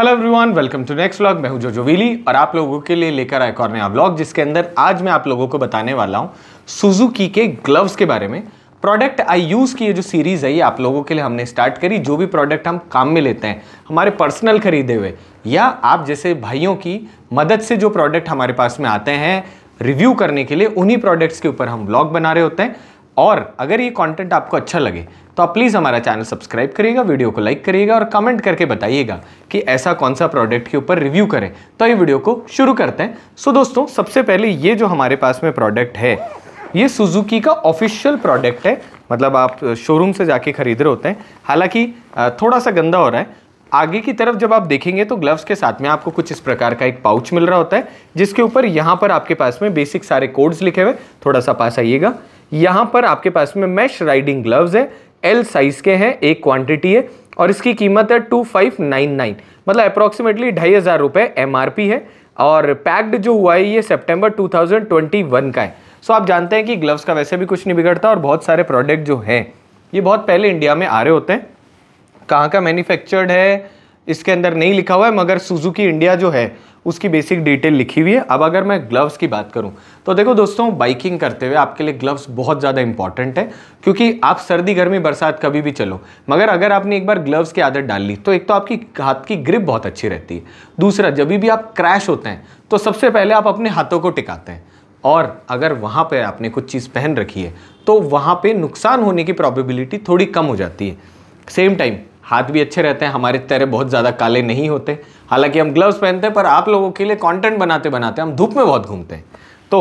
hello everyone welcome to next vlog मैं हूं जो जोवीली और आप लोगों के लिए लेकर आया और व्लॉग जिसके अंदर आज मैं आप लोगों को बताने वाला हूं सुजुकी के ग्लव्स के बारे में प्रोडक्ट आई यूज़ की ये जो सीरीज़ है ये आप लोगों के लिए हमने स्टार्ट करी जो भी प्रोडक्ट हम काम में लेते हैं हमारे पर्सनल खरीदे हुए या आप जैसे भाइयों की मदद से जो प्रोडक्ट हमारे पास में आते हैं रिव्यू करने के लिए उन्हीं प्रोडक्ट्स के ऊपर हम ब्लॉग बना रहे होते हैं और अगर ये कंटेंट आपको अच्छा लगे तो आप प्लीज़ हमारा चैनल सब्सक्राइब करिएगा वीडियो को लाइक करिएगा और कमेंट करके बताइएगा कि ऐसा कौन सा प्रोडक्ट के ऊपर रिव्यू करें तो ये वीडियो को शुरू करते हैं सो दोस्तों सबसे पहले ये जो हमारे पास में प्रोडक्ट है ये सुजुकी का ऑफिशियल प्रोडक्ट है मतलब आप शोरूम से जाके खरीद रहे होते हैं हालांकि थोड़ा सा गंदा हो रहा है आगे की तरफ जब आप देखेंगे तो ग्लव्स के साथ में आपको कुछ इस प्रकार का एक पाउच मिल रहा होता है जिसके ऊपर यहाँ पर आपके पास में बेसिक सारे कोड्स लिखे हुए थोड़ा सा पास आइएगा यहाँ पर आपके पास में मैश राइडिंग ग्लव्स है एल साइज़ के हैं एक क्वांटिटी है और इसकी कीमत है टू फाइव नाइन नाइन मतलब अप्रॉक्सीमेटली ढाई हज़ार रुपये एम है और पैक्ड जो हुआ है ये सेप्टेम्बर टू का है सो आप जानते हैं कि ग्लव्स का वैसे भी कुछ नहीं बिगड़ता और बहुत सारे प्रोडक्ट जो हैं ये बहुत पहले इंडिया में आ रहे होते हैं कहाँ का मैन्युफैक्चर्ड है इसके अंदर नहीं लिखा हुआ है मगर सुजुकी इंडिया जो है उसकी बेसिक डिटेल लिखी हुई है अब अगर मैं ग्लव्स की बात करूँ तो देखो दोस्तों बाइकिंग करते हुए आपके लिए ग्लव्स बहुत ज़्यादा इंपॉर्टेंट है क्योंकि आप सर्दी गर्मी बरसात कभी भी चलो मगर अगर आपने एक बार ग्लव्स की आदत डाल ली तो एक तो आपकी हाथ की ग्रिप बहुत अच्छी रहती है दूसरा जब भी आप क्रैश होते हैं तो सबसे पहले आप अपने हाथों को टिकाते हैं और अगर वहाँ पर आपने कुछ चीज़ पहन रखी है तो वहाँ पर नुकसान होने की प्रॉबिबिलिटी थोड़ी कम हो जाती है सेम टाइम हाथ भी अच्छे रहते हैं हमारे तेरे बहुत ज़्यादा काले नहीं होते हालांकि हम ग्लव्स पहनते हैं पर आप लोगों के लिए कंटेंट बनाते बनाते हम धूप में बहुत घूमते हैं तो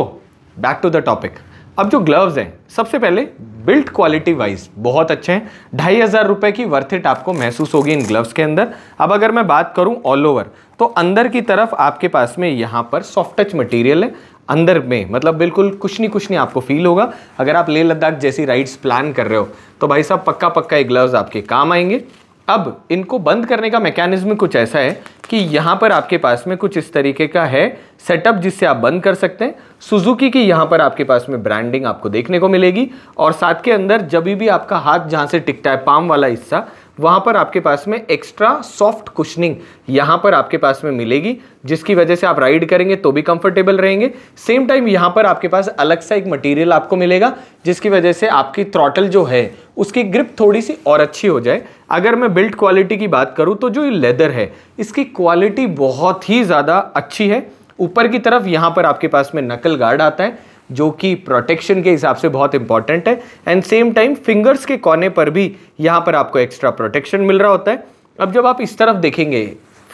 बैक टू द टॉपिक अब जो ग्लव्स हैं सबसे पहले बिल्ट क्वालिटी वाइज बहुत अच्छे हैं ढाई हज़ार रुपये की वर्थ इट आपको महसूस होगी इन ग्लव्स के अंदर अब अगर मैं बात करूं ऑल ओवर तो अंदर की तरफ आपके पास में यहाँ पर सॉफ्ट टच मटेरियल है अंदर में मतलब बिल्कुल कुछ नहीं कुछ नहीं आपको फील होगा अगर आप लेह लद्दाख जैसी राइड्स प्लान कर रहे हो तो भाई साहब पक्का पक्का ये ग्लव्स आपके काम आएंगे अब इनको बंद करने का मैकेनिज्म कुछ ऐसा है कि यहाँ पर आपके पास में कुछ इस तरीके का है सेटअप जिससे आप बंद कर सकते हैं सुजुकी की यहाँ पर आपके पास में ब्रांडिंग आपको देखने को मिलेगी और साथ के अंदर जब भी आपका हाथ जहाँ से टिकता है पाम वाला हिस्सा वहाँ पर आपके पास में एक्स्ट्रा सॉफ्ट कुशनिंग यहाँ पर आपके पास में मिलेगी जिसकी वजह से आप राइड करेंगे तो भी कंफर्टेबल रहेंगे सेम टाइम यहाँ पर आपके पास अलग सा एक मटेरियल आपको मिलेगा जिसकी वजह से आपकी थ्रॉटल जो है उसकी ग्रिप थोड़ी सी और अच्छी हो जाए अगर मैं बिल्ट क्वालिटी की बात करूँ तो जो ये लेदर है इसकी क्वालिटी बहुत ही ज़्यादा अच्छी है ऊपर की तरफ यहाँ पर आपके पास में नकल गार्ड आता है जो कि प्रोटेक्शन के हिसाब से बहुत इंपॉर्टेंट है एंड सेम टाइम फिंगर्स के कोने पर भी यहाँ पर आपको एक्स्ट्रा प्रोटेक्शन मिल रहा होता है अब जब आप इस तरफ देखेंगे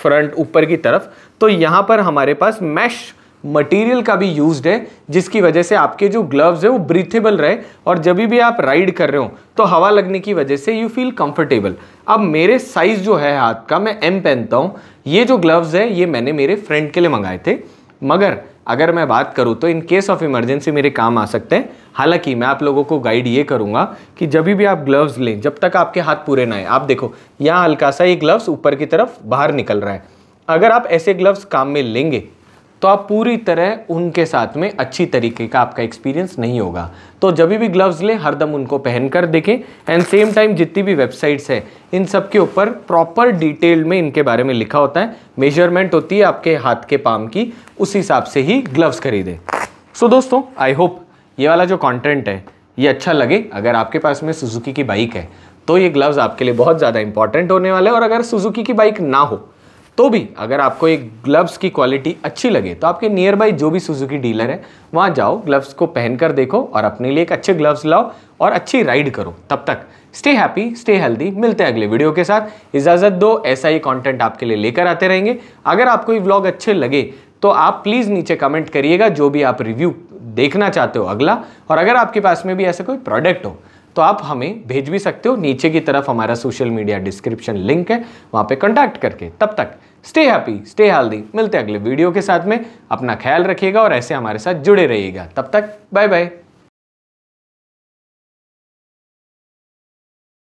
फ्रंट ऊपर की तरफ तो यहाँ पर हमारे पास मैश मटेरियल का भी यूज्ड है जिसकी वजह से आपके जो ग्लव्स हैं वो ब्रीथेबल रहे और जब भी आप राइड कर रहे हो तो हवा लगने की वजह से यू फील कंफर्टेबल अब मेरे साइज़ जो है हाथ का मैं एम पहनता हूँ ये जो ग्लव्स है ये मैंने मेरे फ्रेंड के लिए मंगाए थे मगर अगर मैं बात करूँ तो इन केस ऑफ इमरजेंसी मेरे काम आ सकते हैं हालांकि मैं आप लोगों को गाइड ये करूँगा कि जब भी आप ग्लव्स लें जब तक आपके हाथ पूरे ना आए आप देखो यहाँ हल्का सा ये ग्लव्स ऊपर की तरफ बाहर निकल रहा है अगर आप ऐसे ग्लव्स काम में लेंगे तो आप पूरी तरह उनके साथ में अच्छी तरीके का आपका एक्सपीरियंस नहीं होगा तो जब भी ग्लव्स लें हरदम उनको पहन कर देखें एंड सेम टाइम जितनी भी वेबसाइट्स है इन सब के ऊपर प्रॉपर डिटेल में इनके बारे में लिखा होता है मेजरमेंट होती है आपके हाथ के पाम की उस हिसाब से ही ग्लव्स खरीदें सो so, दोस्तों आई होप ये वाला जो कॉन्टेंट है ये अच्छा लगे अगर आपके पास में सुजुकी की बाइक है तो ये ग्लव्स आपके लिए बहुत ज़्यादा इंपॉर्टेंट होने वाले हैं और अगर सुजुकी की बाइक ना हो तो भी अगर आपको एक ग्लव्स की क्वालिटी अच्छी लगे तो आपके नियर बाई जो भी सुजुकी डीलर है वहाँ जाओ ग्लव्स को पहनकर देखो और अपने लिए एक अच्छे ग्लव्स लाओ और अच्छी राइड करो तब तक स्टे हैप्पी स्टे हेल्दी मिलते हैं अगले वीडियो के साथ इजाज़त दो ऐसा ही कंटेंट आपके लिए लेकर आते रहेंगे अगर आपको ये व्लॉग अच्छे लगे तो आप प्लीज़ नीचे कमेंट करिएगा जो भी आप रिव्यू देखना चाहते हो अगला और अगर आपके पास में भी ऐसा कोई प्रोडक्ट हो तो आप हमें भेज भी सकते हो नीचे की तरफ हमारा सोशल मीडिया डिस्क्रिप्शन लिंक है वहाँ पे कॉन्टैक्ट करके तब तक स्टे हैप्पी स्टे हेल्दी मिलते हैं अगले वीडियो के साथ में अपना ख्याल रखिएगा और ऐसे हमारे साथ जुड़े रहिएगा तब तक बाय बाय